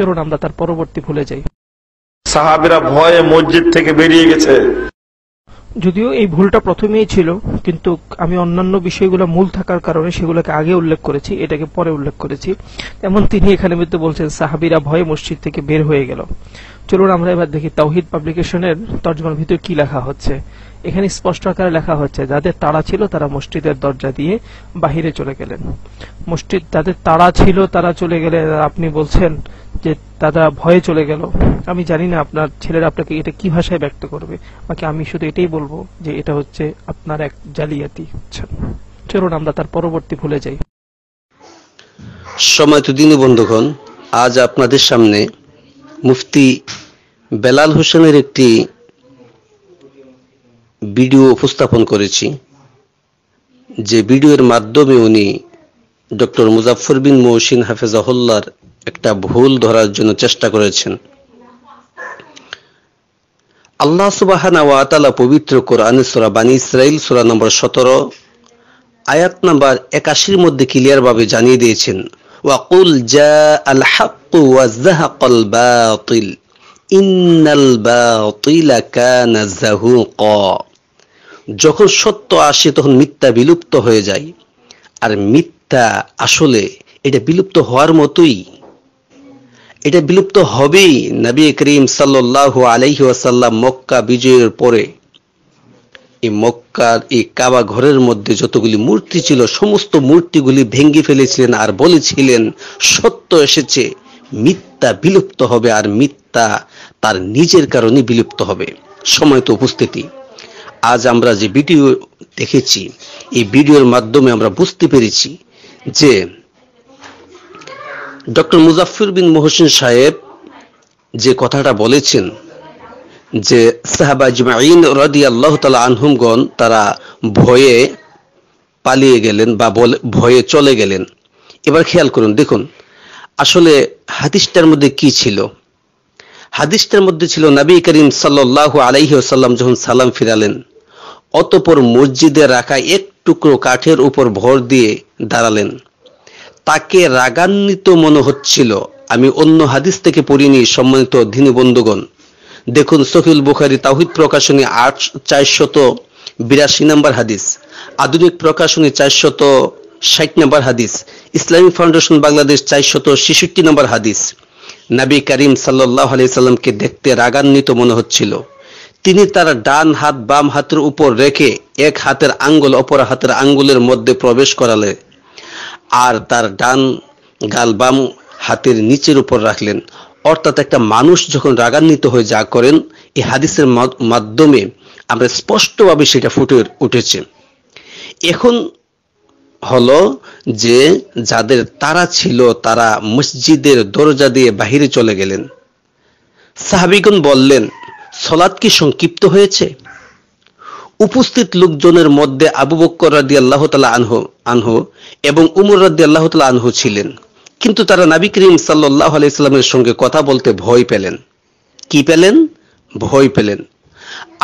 কেরণ আমরা তার পরবর্তী ভুলে যাই সাহাবিরা ভয়ে মসজিদ থেকে বেরিয়ে গেছে যদিও এই ভুলটা প্রথমেই ছিল কিন্তু আমি অন্যান্য বিষয়গুলো মূল থাকার কারণে সেগুলোকে আগে উল্লেখ করেছি এটাকে পরে উল্লেখ করেছি এমন তিনি এখানে মধ্যে বলছেন সাহাবিরা ভয়ে মসজিদ থেকে বের হয়ে গেল চলুন আমরা এবার দেখি তাওহিদ পাবলিকেশনের তর্জমার ভিতরে কি লেখা হচ্ছে এখানে স্পষ্ট আকারে লেখা হচ্ছে যাদের তারা ছিল তারা মসজিদের দরজা দিয়ে বাহিরে চলে গেলেন মসজিদ যাদের তারা ছিল তারা চলে গেলেন আপনি বলছেন যে দাদা ভয়ে চলে গেল আমি জানি না আপনার ছেলেরা আপনাকে এটা কি ভাষায় ব্যক্ত করবে বাকি আমি শুধু এটাই বলবো যে এটা হচ্ছে আপনার এক জালিয়াতি আচ্ছা, চলুন আমরা তার পরবর্তী ভুলে যাই সময় তো দিনে বন্ধুগণ আজ আপনাদের সামনে মুফতি বেলাল হোসেনের একটি ভিডিও উপস্থাপন করেছি যে ভিডিওর মাধ্যমে উনি ডক্টর মুজাফর বিন মহসিন হাফেজাহল্লার একটা ভুল ধরার জন্য চেষ্টা করেছেন আল্লাহ সুবাহানা ওয়াতালা পবিত্র কোরআনে সুরা বানী ইসরাইল সুরা নম্বর সতেরো আয়াত নাম্বার একাশির মধ্যে ক্লিয়ারভাবে জানিয়ে দিয়েছেন ওয়াকুল জা আল হাক্কু ওয়াজাহাকল বাতিল ইন্নাল বাতিলা কানা যখন সত্য আসে তখন মিথ্যা বিলুপ্ত হয়ে যায় আর মিথ্যা আসলে এটা বিলুপ্ত হওয়ার মতোই এটা বিলুপ্ত হবেই নবী করিম সাল্লু আলহি ওয়াসাল্লাম মক্কা বিজয়ের পরে এই মক্কার এই কাবা ঘরের মধ্যে যতগুলি মূর্তি ছিল সমস্ত মূর্তিগুলি ভেঙ্গে ফেলেছিলেন আর বলেছিলেন সত্য এসেছে মিথ্যা বিলুপ্ত হবে আর মিথ্যা তার নিজের কারণে বিলুপ্ত হবে সময় তো উপস্থিতি আজ আমরা যে ভিডিও দেখেছি এই ভিডিওর মাধ্যমে আমরা বুঝতে পেরেছি যে ডক্টর মুজাফির বিন মোহসিন সাহেব যে কথাটা বলেছেন যে সাহাবা জিমাইন রদি আল্লাহ তালা আনহুমগণ তারা ভয়ে পালিয়ে গেলেন বা ভয়ে চলে গেলেন এবার খেয়াল করুন দেখুন আসলে হাদিসটার মধ্যে কি ছিল হাদিসটার মধ্যে ছিল নবী করিম সাল্লাহ আলাইহি সাল্লাম যখন সালাম ফিরালেন অতপর মসজিদে রাখা এক টুকরো কাঠের উপর ভর দিয়ে দাঁড়ালেন তাকে রাগান্বিত মনে হচ্ছিল আমি অন্য হাদিস থেকে পড়িনি সম্মানিত দিনী বন্ধুগণ দেখুন সহিউল বুখারি তাহিদ প্রকাশনী আট চারশত বিরাশি নাম্বার হাদিস আধুনিক প্রকাশনী চারশত ষাট নাম্বার হাদিস ইসলামিক ফাউন্ডেশন বাংলাদেশ চারশত ছেষট্টি নাম্বার হাদিস নাবি করিম সাল্লাহ সাল্লামকে দেখতে রাগান্বিত মনে হচ্ছিল তিনি তার ডান হাত বাম হাতের উপর রেখে এক হাতের আঙ্গুল অপর হাতের আঙ্গুলের মধ্যে প্রবেশ করালে আর তার ডান গাল বাম হাতের নিচের উপর রাখলেন অর্থাৎ একটা মানুষ যখন রাগান্বিত হয়ে যা করেন এই হাদিসের মাধ্যমে আমরা স্পষ্টভাবে সেটা ফুটে উঠেছে এখন হলো যে যাদের তারা ছিল তারা মসজিদের দরজা দিয়ে বাহিরে চলে গেলেন সাহাবিগুন বললেন সলাদ কি সংক্ষিপ্ত হয়েছে উপস্থিত লোকজনের মধ্যে আবু বক্কর রাদি আল্লাহ তালা আনহ আনহ এবং উমর রাদি আল্লাহ তালা আনহ ছিলেন কিন্তু তারা নাবি করিম সাল্লাহ আলাইস্লামের সঙ্গে কথা বলতে ভয় পেলেন কি পেলেন ভয় পেলেন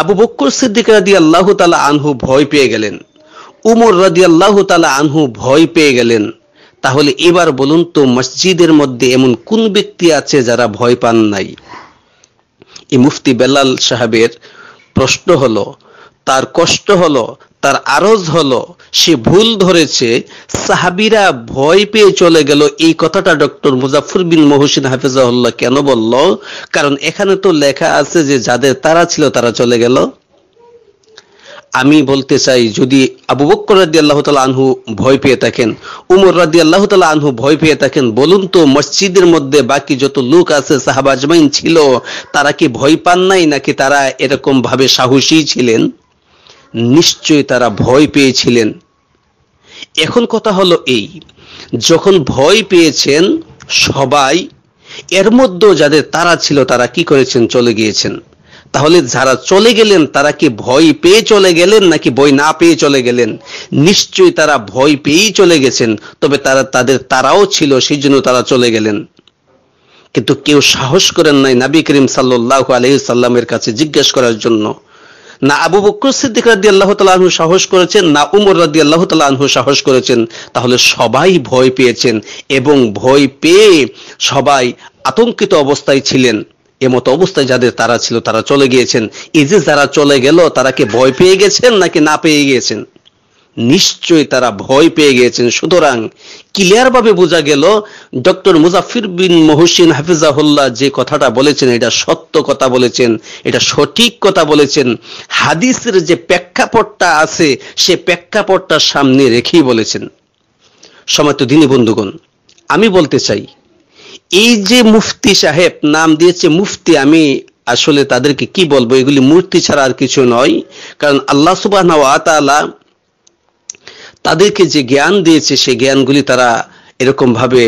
আবু বক্কর সিদ্দিক রাদি আল্লাহ তালা আনহু ভয় পেয়ে গেলেন উমর রাদি আল্লাহ তালা আনহু ভয় পেয়ে গেলেন তাহলে এবার বলুন তো মসজিদের মধ্যে এমন কোন ব্যক্তি আছে যারা ভয় পান নাই এই মুফতি বেলাল সাহেবের প্রশ্ন হলো তার কষ্ট হলো তার আরজ হলো সে ভুল ধরেছে সাহাবিরা ভয় পেয়ে চলে গেল এই কথাটা ডক্টর মুজাফর বিন মহসিন হাফেজাউল্লাহ কেন বলল কারণ এখানে তো লেখা আছে যে যাদের তারা ছিল তারা চলে গেল আমি বলতে চাই যদি আবু বক্কর রাজি আল্লাহ আনহু ভয় পেয়ে থাকেন উমর রাজি আল্লাহ আনহু ভয় পেয়ে থাকেন বলুন তো মসজিদের মধ্যে বাকি যত লোক আছে সাহাবাজমাইন ছিল তারা কি ভয় পান নাই নাকি তারা এরকম ভাবে সাহসী ছিলেন নিশ্চয় তারা ভয় পেয়েছিলেন এখন কথা হলো এই যখন ভয় পেয়েছেন সবাই এর মধ্যে যাদের তারা ছিল তারা কি করেছেন চলে গিয়েছেন তাহলে যারা চলে গেলেন তারা কি ভয় পেয়ে চলে গেলেন নাকি ভয় না পেয়ে চলে গেলেন নিশ্চয়ই তারা ভয় পেয়েই চলে গেছেন তবে তারা তাদের তারাও ছিল সেই জন্য তারা চলে গেলেন কিন্তু কেউ সাহস করেন নাই নাবি করিম সাল্লাহ সাল্লামের কাছে জিজ্ঞেস করার জন্য না আবু বকর সিদ্দিক রাদি আল্লাহ তালাহু সাহস করেছেন না উমর রাদি আল্লাহ তালাহু সাহস করেছেন তাহলে সবাই ভয় পেয়েছেন এবং ভয় পেয়ে সবাই আতঙ্কিত অবস্থায় ছিলেন এমতো অবস্থায় যাদের তারা ছিল তারা চলে গিয়েছেন এই যে যারা চলে গেল তারা কি ভয় পেয়ে গেছেন নাকি না পেয়ে গিয়েছেন নিশ্চয় তারা ভয় পেয়ে গিয়েছেন সুতরাং ক্লিয়ার ভাবে বোঝা গেল ডক্টর মুজাফির বিন মহসিন হাফিজাহুল্লাহ যে কথাটা বলেছেন এটা সত্য কথা বলেছেন এটা সঠিক কথা বলেছেন হাদিসের যে প্রেক্ষাপটটা আছে সে প্রেক্ষাপটটা সামনে রেখেই বলেছেন সময় তো দিনী বন্ধুগণ আমি বলতে চাই এই যে মুফতি সাহেব নাম দিয়েছে মুফতি আমি আসলে তাদেরকে কি বলবো এগুলি মূর্তি ছাড়া আর কিছু নয় কারণ আল্লাহ সুবাহ তাদেরকে যে জ্ঞান দিয়েছে সেই জ্ঞানগুলি তারা এরকমভাবে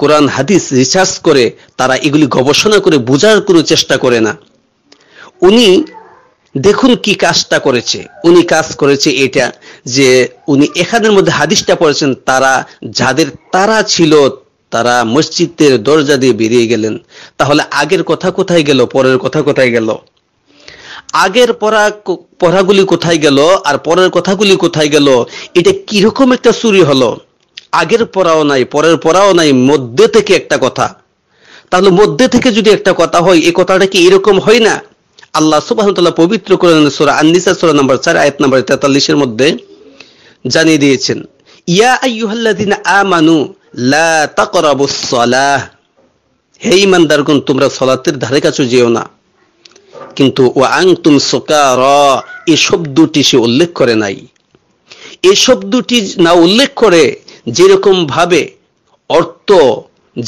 কোরআন হাদিস রিসার্চ করে তারা এগুলি গবেষণা করে বোঝার কোনো চেষ্টা করে না উনি দেখুন কি কাজটা করেছে উনি কাজ করেছে এটা যে উনি এখানের মধ্যে হাদিসটা পড়েছেন তারা যাদের তারা ছিল তারা মসজিদের দরজা দিয়ে বেরিয়ে গেলেন তাহলে আগের কথা কোথায় গেল পরের কথা কোথায় গেল আগের পড়া পড়াগুলি কোথায় গেল আর পরের কথাগুলি কোথায় গেল এটা কিরকম একটা চুরি হলো আগের পড়াও নাই পরের পড়াও নাই মধ্যে থেকে একটা কথা তাহলে মধ্যে থেকে যদি একটা কথা হয় এই কথাটা কি এরকম হয় না আল্লাহ সুবাহতাল্লাহ পবিত্র করে সোরা আন্দিসা সোরা নম্বর চার আয়াত নম্বর তেতাল্লিশের মধ্যে জানিয়ে দিয়েছেন ইয়া আইয়ুহাল্লাদিন আমানু লা তাকরাবুস সালাহ হে ইমানদারগণ তোমরা সলাতের ধারে কাছে যেও না কিন্তু ও আংতুম সোকার এ শব্দটি সে উল্লেখ করে নাই এ শব্দটি না উল্লেখ করে যেরকম ভাবে অর্থ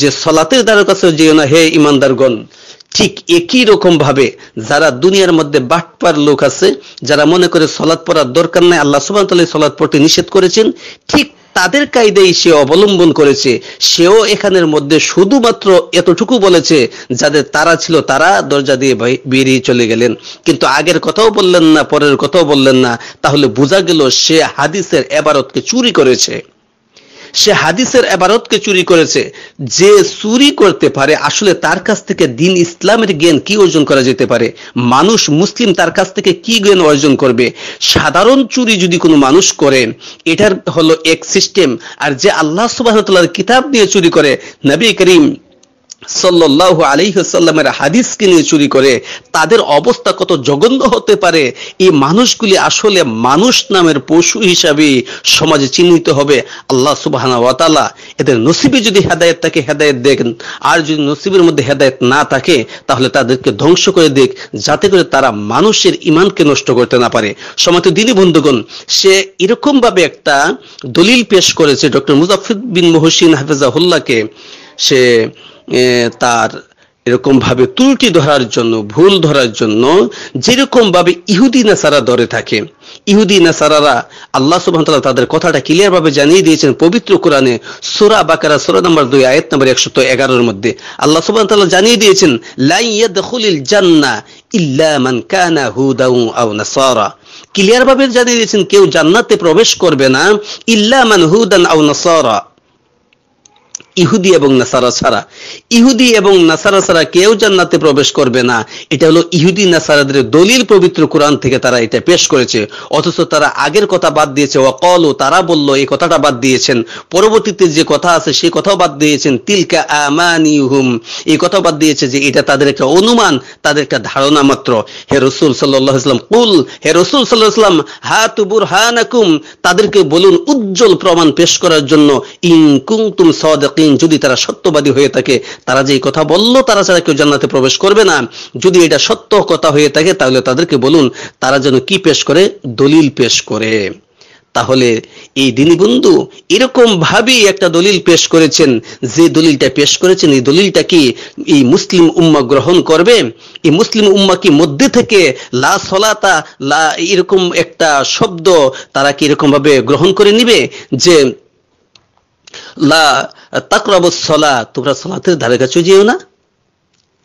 যে সলাতের দ্বারা কাছে যে না হে ইমানদারগণ ঠিক একই রকম ভাবে যারা দুনিয়ার মধ্যে বাটপার লোক আছে যারা মনে করে সলাৎ পড়ার দরকার নাই আল্লাহ সুবাহ সলাৎ পড়তে নিষেধ করেছেন ঠিক তাদের কায়দাই সে অবলম্বন করেছে সেও এখানের মধ্যে শুধুমাত্র এতটুকু বলেছে যাদের তারা ছিল তারা দরজা দিয়ে বেরিয়ে চলে গেলেন কিন্তু আগের কথাও বললেন না পরের কথাও বললেন না তাহলে বোঝা গেল সে হাদিসের এবারতকে চুরি করেছে সে হাদিসের এবারতকে চুরি করেছে যে চুরি করতে পারে আসলে তার কাছ থেকে দিন ইসলামের জ্ঞান কি অর্জন করা যেতে পারে মানুষ মুসলিম তার কাছ থেকে কি জ্ঞান অর্জন করবে সাধারণ চুরি যদি কোনো মানুষ করে এটার হলো এক সিস্টেম আর যে আল্লাহ সুবাহতাল্লাহর কিতাব দিয়ে চুরি করে নবী করিম সাল্লাহ আলিহাসাল্লামের হাদিসকে নিয়ে চুরি করে তাদের অবস্থা কত জঘন্য হতে পারে এই মানুষগুলি আসলে মানুষ নামের পশু হিসাবে সমাজে চিহ্নিত হবে আল্লাহ সুবাহানা এদের নসিবে যদি হেদায়ত থাকে হেদায়ত দেখেন আর যদি নসিবের মধ্যে হেদায়ত না থাকে তাহলে তাদেরকে ধ্বংস করে দেখ যাতে করে তারা মানুষের ইমানকে নষ্ট করতে না পারে সমাজ দিনই বন্ধুগণ সে এরকম ভাবে একটা দলিল পেশ করেছে ডক্টর মুজাফিদ বিন মহসিন হাফেজাহুল্লাহকে সে তার এরকমভাবে ত্রুটি ধরার জন্য ভুল ধরার জন্য যেরকমভাবে ইহুদি নাসারা ধরে থাকে ইহুদি নাসারারা আল্লাহ সুবাহ তাদের কথাটা ক্লিয়ারভাবে জানিয়ে দিয়েছেন পবিত্র কোরআনে সোরা বাকারা সোরা নাম্বার দুই আয়াত নাম্বার একশত এগারোর মধ্যে আল্লাহ সুবাহ তাল্লাহ জানিয়ে দিয়েছেন লাইয়াদুলিল জান্না ইল্লা মান কানা হুদাউ আও নাসারা ক্লিয়ারভাবে জানিয়ে দিয়েছেন কেউ জান্নাতে প্রবেশ করবে না ইল্লা মান হুদান আউ নাসারা ইহুদি এবং নাসারা ছাড়া ইহুদি এবং নাসারা ছাড়া কেউ জান্নাতে প্রবেশ করবে না এটা হলো ইহুদি নাসারাদের দলিল পবিত্র কোরআন থেকে তারা এটা পেশ করেছে অথচ তারা আগের কথা বাদ দিয়েছে অকল ও তারা বলল এই কথাটা বাদ দিয়েছেন পরবর্তীতে যে কথা আছে সেই কথাও বাদ দিয়েছেন তিলকা আমানিহুম এই কথা বাদ দিয়েছে যে এটা তাদের একটা অনুমান তাদের একটা ধারণা মাত্র হে রসুল সাল্লাহ ইসলাম কুল হে রসুল সাল্লাহ ইসলাম হা তুবুর হা নাকুম তাদেরকে বলুন উজ্জ্বল প্রমাণ পেশ করার জন্য ইং ইনকুম তুম সদাকিন মুত্তাকিন যদি তারা সত্যবাদী হয়ে থাকে তারা যে কথা বলল তারা ছাড়া কেউ জান্নাতে প্রবেশ করবে না যদি এটা সত্য কথা হয়ে থাকে তাহলে তাদেরকে বলুন তারা যেন কি পেশ করে দলিল পেশ করে তাহলে এই দিনীবন্ধু এরকম ভাবেই একটা দলিল পেশ করেছেন যে দলিলটা পেশ করেছেন এই দলিলটা কি এই মুসলিম উম্মা গ্রহণ করবে এই মুসলিম উম্মা কি মধ্যে থেকে লা সলাতা লা এরকম একটা শব্দ তারা কি এরকম ভাবে গ্রহণ করে নিবে যে লা সলা তোমরা সলাতের ধারে কাছে যেও না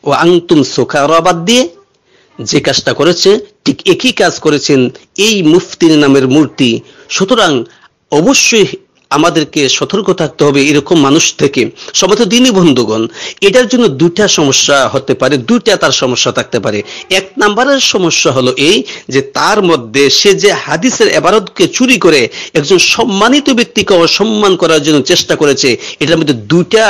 ও আংতুম সোখারাবাদ দিয়ে যে কাজটা করেছে ঠিক একই কাজ করেছেন এই মুফতির নামের মূর্তি সুতরাং অবশ্যই আমাদেরকে সতর্ক থাকতে হবে এরকম মানুষ থেকে সমাজ দিনই বন্ধুগণ এটার জন্য দুইটা সমস্যা হতে পারে দুইটা তার সমস্যা থাকতে পারে এক নাম্বারের সমস্যা হলো এই যে তার মধ্যে সে যে হাদিসের এবারতকে চুরি করে একজন সম্মানিত ব্যক্তিকে অসম্মান করার জন্য চেষ্টা করেছে এটার মধ্যে দুইটা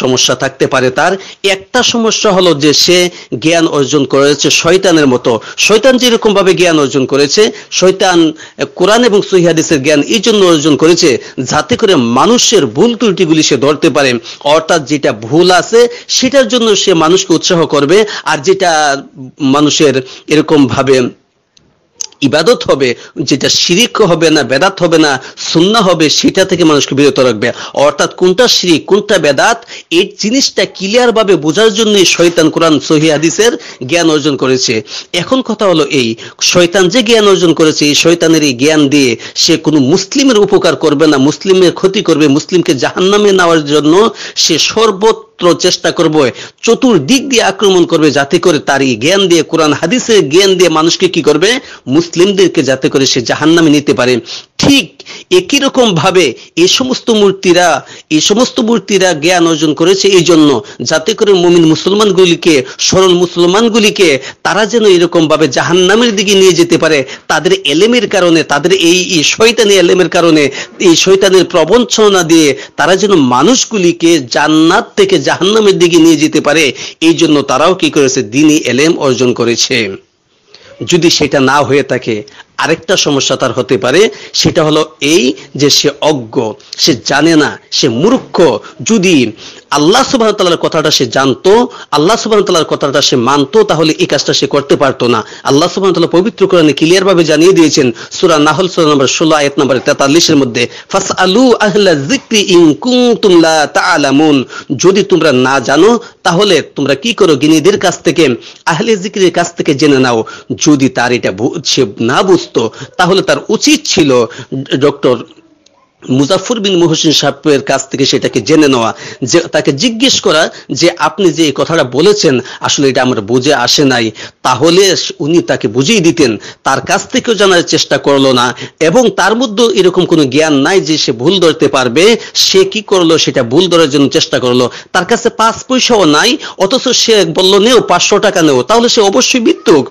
সমস্যা থাকতে পারে তার একটা সমস্যা হলো যে সে জ্ঞান অর্জন করেছে শয়তানের মতো শয়তান ভাবে জ্ঞান অর্জন করেছে শয়তান কোরআন এবং সহিহাদিসের জ্ঞান এই জন্য অর্জন করেছে যাতে করে মানুষের ভুল ত্রুটিগুলি সে ধরতে পারে অর্থাৎ যেটা ভুল আছে সেটার জন্য সে মানুষকে উৎসাহ করবে আর যেটা মানুষের এরকম ভাবে ইবাদত হবে যেটা শিরিক হবে না বেদাত হবে না সুন্না হবে সেটা থেকে মানুষকে বিরত রাখবে অর্থাৎ কোনটা শিরিক কোনটা বেদাত এই জিনিসটা ক্লিয়ার ভাবে বোঝার জন্য শৈতান কোরআন সহি হাদিসের জ্ঞান অর্জন করেছে এখন কথা হলো এই শৈতান যে জ্ঞান অর্জন করেছে এই শৈতানের এই জ্ঞান দিয়ে সে কোনো মুসলিমের উপকার করবে না মুসলিমের ক্ষতি করবে মুসলিমকে জাহান্নামে নেওয়ার জন্য সে সর্বত সর্বত্র চেষ্টা চতুর চতুর্দিক দিয়ে আক্রমণ করবে যাতে করে তার এই জ্ঞান দিয়ে কোরআন হাদিসের জ্ঞান দিয়ে মানুষকে কি করবে মুসলিমদেরকে যাতে করে সে জাহান্নামে নিতে পারে ঠিক একই রকম ভাবে এই সমস্ত মূর্তিরা এই সমস্ত মূর্তিরা জ্ঞান অর্জন করেছে এই জন্য যাতে করে মুমিন মুসলমানগুলিকে সরল মুসলমানগুলিকে তারা যেন এরকম ভাবে জাহান নামের দিকে নিয়ে যেতে পারে তাদের এলেমের কারণে তাদের এই শৈতানি এলেমের কারণে এই শৈতানের প্রবঞ্চনা দিয়ে তারা যেন মানুষগুলিকে জান্নাত থেকে জাহান নামের দিকে নিয়ে যেতে পারে এই জন্য তারাও কি করেছে দিনই এলেম অর্জন করেছে যদি সেটা না হয়ে থাকে আরেকটা সমস্যা তার হতে পারে সেটা হলো এই যে সে অজ্ঞ সে জানে না সে মূর্খ যদি আল্লাহ সুবাহ তাল্লাহার কথাটা সে জানতো আল্লাহ সুবাহ তাল্লাহার কথাটা সে মানতো তাহলে এই কাজটা সে করতে পারতো না আল্লাহ সুবাহ তাল্লাহ পবিত্র কোরআনে ক্লিয়ার ভাবে জানিয়ে দিয়েছেন সুরা নাহল সুরা নম্বর ষোলো আয়াত নম্বর তেতাল্লিশের মধ্যে ফাস আলু আহলা জিক্রি ইং কুং তুমলা তালামুন যদি তোমরা না জানো তাহলে তোমরা কি করো গিনীদের কাছ থেকে আহলে জিক্রির কাছ থেকে জেনে নাও যদি তার এটা সে না বুঝতো তাহলে তার উচিত ছিল ডক্টর মুজাফর বিন মহসিন সাহেবের কাছ থেকে সেটাকে জেনে নেওয়া যে তাকে জিজ্ঞেস করা যে আপনি যে এই কথাটা বলেছেন আসলে এটা আমার বুঝে আসে নাই তাহলে উনি তাকে বুঝিয়ে দিতেন তার কাছ থেকেও জানার চেষ্টা করলো না এবং তার মধ্যে এরকম কোনো জ্ঞান নাই যে সে ভুল ধরতে পারবে সে কি করলো সেটা ভুল ধরার জন্য চেষ্টা করলো তার কাছে পাঁচ পয়সাও নাই অথচ সে বললো নেও পাঁচশো টাকা নেও তাহলে সে অবশ্যই মৃত্যুক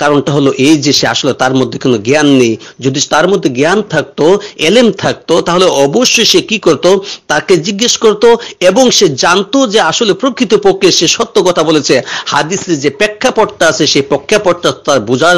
কারণটা হলো এই যে সে আসলে তার মধ্যে কোনো জ্ঞান নেই যদি তার মধ্যে জ্ঞান থাকতো এলেম থাকতো তাহলে অবশ্যই সে কি করত তাকে জিজ্ঞেস করত এবং সে জানতো যে আসলে প্রকৃত পক্ষে সে সত্য কথা বলেছে হাদিসের যে প্রেক্ষাপটটা আছে সেই প্রেক্ষাপটটা তার বোঝার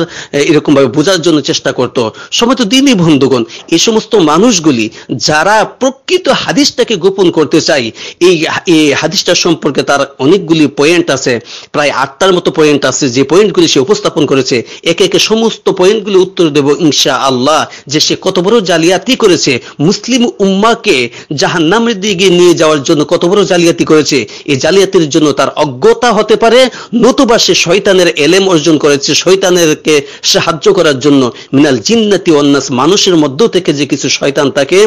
এরকমভাবে বোঝার জন্য চেষ্টা করত সময় তো দিনই বন্ধুগণ এই সমস্ত মানুষগুলি যারা প্রকৃত হাদিসটাকে গোপন করতে চাই এই এই হাদিসটা সম্পর্কে তার অনেকগুলি পয়েন্ট আছে প্রায় আটটার মতো পয়েন্ট আছে যে পয়েন্টগুলি সে উপস্থাপন করে করেছে একে একে সমস্ত পয়েন্টগুলি উত্তর দেব ইনশা আল্লাহ যে সে কত বড় জালিয়াতি করেছে মুসলিম উম্মাকে জাহান নামের দিকে নিয়ে যাওয়ার জন্য কত বড় জালিয়াতি করেছে এই জালিয়াতির জন্য তার অজ্ঞতা হতে পারে নতুবা সে শয়তানের এলেম অর্জন করেছে শয়তানেরকে সাহায্য করার জন্য মিনাল জিন্নাতি অন্যাস মানুষের মধ্য থেকে যে কিছু শয়তান থাকে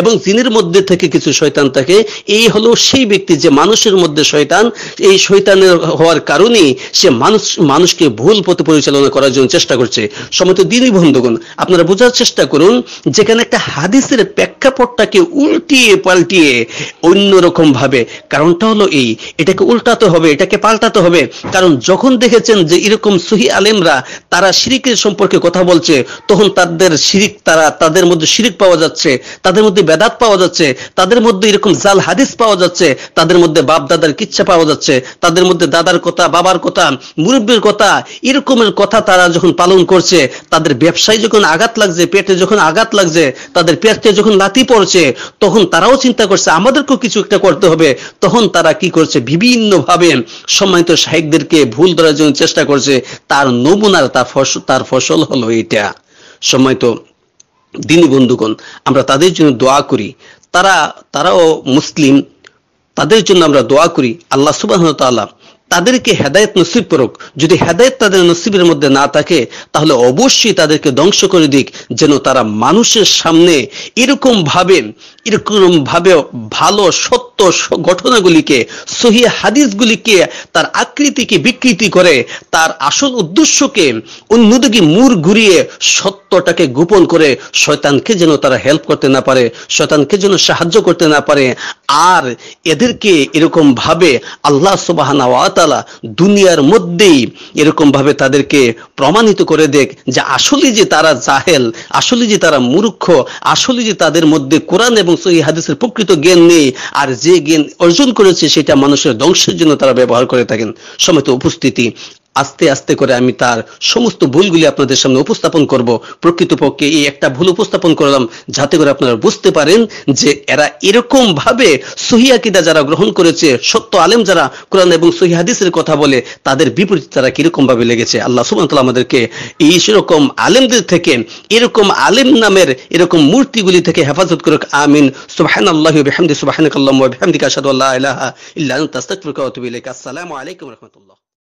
এবং জিনের মধ্যে থেকে কিছু শয়তান থাকে এই হলো সেই ব্যক্তি যে মানুষের মধ্যে শয়তান এই শয়তানের হওয়ার কারণে সে মানুষ মানুষকে ভুল পথে পরিচালনা আলোচনা করার জন্য চেষ্টা করছি সমত দিনই বন্ধুগণ আপনারা বোঝার চেষ্টা করুন যেখানে একটা হাদিসের প্রেক্ষাপটটাকে উল্টিয়ে পাল্টিয়ে অন্যরকম ভাবে কারণটা হলো এই এটাকে উল্টাতে হবে এটাকে পাল্টাতে হবে কারণ যখন দেখেছেন যে এরকম সহি আলেমরা তারা শিরিকের সম্পর্কে কথা বলছে তখন তাদের শিরিক তারা তাদের মধ্যে শিরিক পাওয়া যাচ্ছে তাদের মধ্যে বেদাত পাওয়া যাচ্ছে তাদের মধ্যে এরকম জাল হাদিস পাওয়া যাচ্ছে তাদের মধ্যে বাপ দাদার কিচ্ছা পাওয়া যাচ্ছে তাদের মধ্যে দাদার কথা বাবার কথা মুরব্বীর কথা এরকমের কথা কথা তারা যখন পালন করছে তাদের ব্যবসায় যখন আঘাত লাগছে পেটে যখন আঘাত লাগছে তাদের পেটে যখন লাতি পড়ছে তখন তারাও চিন্তা করছে আমাদেরকেও কিছু একটা করতে হবে তখন তারা কি করছে বিভিন্ন ভাবে সম্মানিত সাহেবদেরকে ভুল ধরার জন্য চেষ্টা করছে তার নমুনার তার ফসল তার ফসল হলো এটা সময় তো দিনী বন্ধুগণ আমরা তাদের জন্য দোয়া করি তারা তারাও মুসলিম তাদের জন্য আমরা দোয়া করি আল্লাহ সুবাহ তাল্লাহ তাদেরকে হেদায়ত নসিব করুক যদি হেদায়ত তাদের নসিবের মধ্যে না থাকে তাহলে অবশ্যই তাদেরকে ধ্বংস করে দিক যেন তারা মানুষের সামনে এরকম ভাবে এরকম ভাবে ভালো সত্য ঘটনাগুলিকে সহি হাদিসগুলিকে তার আকৃতিকে বিকৃতি করে তার আসল উদ্দেশ্যকে অন্যদিকে মূর ঘুরিয়ে সত্য সত্যটাকে গোপন করে শয়তানকে যেন তারা হেল্প করতে না পারে শয়তানকে যেন সাহায্য করতে না পারে আর এদেরকে এরকম ভাবে আল্লাহ সুবাহানাওয়াতালা দুনিয়ার মধ্যেই এরকম ভাবে তাদেরকে প্রমাণিত করে দেখ যে আসলে যে তারা জাহেল আসলে যে তারা মূর্খ আসলে যে তাদের মধ্যে কোরআন এবং সহি হাদিসের প্রকৃত জ্ঞান নেই আর যে জ্ঞান অর্জন করেছে সেটা মানুষের ধ্বংসের জন্য তারা ব্যবহার করে থাকেন সমেত উপস্থিতি আস্তে আস্তে করে আমি তার সমস্ত ভুলগুলি আপনাদের সামনে উপস্থাপন করব প্রকৃতপক্ষে এই একটা ভুল উপস্থাপন করলাম যাতে করে আপনারা বুঝতে পারেন যে এরা এরকম ভাবে সহিয়াকিদা যারা গ্রহণ করেছে সত্য আলেম যারা কোরআন এবং সহিহাদিসের কথা বলে তাদের বিপরীত তারা কিরকম ভাবে লেগেছে আল্লাহ সুবাহতাল্লাহ আমাদেরকে এই সেরকম আলেমদের থেকে এরকম আলেম নামের এরকম মূর্তিগুলি থেকে হেফাজত করুক আমিন সুবাহান আল্লাহ বিহামদি সুবাহান আল্লাহ বিহামদিকা আসাদুল্লাহ ইল্লাহ তাস্তাকুর আসসালামু আলাইকুম রহমতুল্লাহ